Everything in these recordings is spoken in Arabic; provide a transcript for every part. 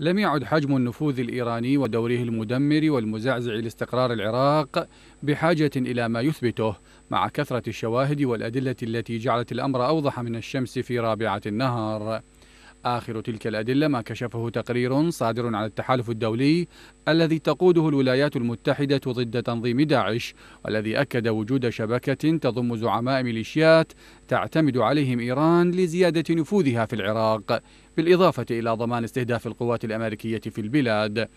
لم يعد حجم النفوذ الإيراني ودوره المدمر والمزعزع لاستقرار العراق بحاجة إلى ما يثبته مع كثرة الشواهد والأدلة التي جعلت الأمر أوضح من الشمس في رابعة النهار آخر تلك الأدلة ما كشفه تقرير صادر عن التحالف الدولي الذي تقوده الولايات المتحدة ضد تنظيم داعش والذي أكد وجود شبكة تضم زعماء ميليشيات تعتمد عليهم إيران لزيادة نفوذها في العراق بالإضافة إلى ضمان استهداف القوات الأمريكية في البلاد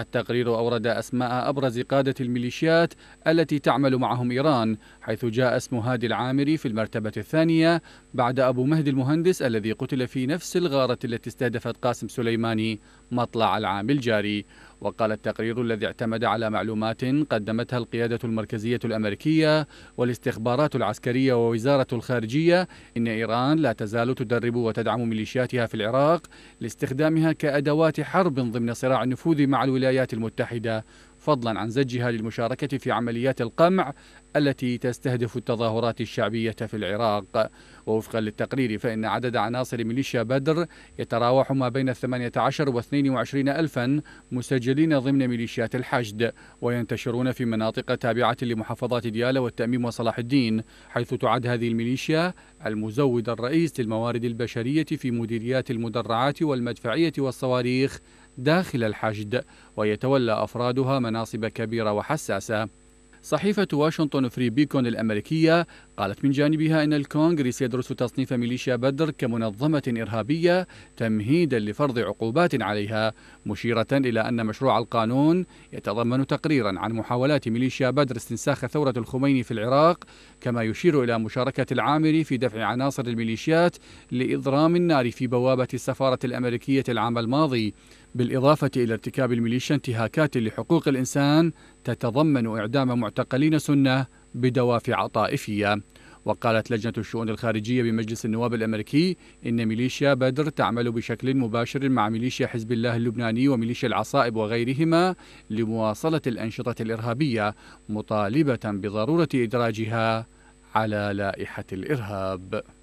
التقرير أورد أسماء أبرز قادة الميليشيات التي تعمل معهم إيران حيث جاء اسم هادي العامري في المرتبة الثانية بعد أبو مهدي المهندس الذي قتل في نفس الغارة التي استهدفت قاسم سليماني مطلع العام الجاري وقال التقرير الذي اعتمد على معلومات قدمتها القيادة المركزية الأمريكية والاستخبارات العسكرية ووزارة الخارجية إن إيران لا تزال تدرب وتدعم ميليشياتها في العراق لاستخدامها كأدوات حرب ضمن صراع النفوذ مع الولايات المتحدة فضلا عن زجها للمشاركة في عمليات القمع التي تستهدف التظاهرات الشعبية في العراق ووفقا للتقرير فإن عدد عناصر ميليشيا بدر يتراوح ما بين 18 و 22 ألفا مسجلين ضمن ميليشيات الحشد وينتشرون في مناطق تابعة لمحافظات ديالى والتأميم وصلاح الدين حيث تعد هذه الميليشيا المزود الرئيس للموارد البشرية في مديريات المدرعات والمدفعية والصواريخ داخل الحشد ويتولى أفرادها مناصب كبيرة وحساسة صحيفة واشنطن فري بيكون الأمريكية قالت من جانبها أن الكونغرس يدرس تصنيف ميليشيا بدر كمنظمة إرهابية تمهيدا لفرض عقوبات عليها مشيرة إلى أن مشروع القانون يتضمن تقريرا عن محاولات ميليشيا بدر استنساخ ثورة الخميني في العراق كما يشير إلى مشاركة العامر في دفع عناصر الميليشيات لإضرام النار في بوابة السفارة الأمريكية العام الماضي بالإضافة إلى ارتكاب الميليشيا انتهاكات لحقوق الإنسان تتضمن إعدام معتقلين سنة بدوافع طائفية وقالت لجنة الشؤون الخارجية بمجلس النواب الأمريكي إن ميليشيا بدر تعمل بشكل مباشر مع ميليشيا حزب الله اللبناني وميليشيا العصائب وغيرهما لمواصلة الأنشطة الإرهابية مطالبة بضرورة إدراجها على لائحة الإرهاب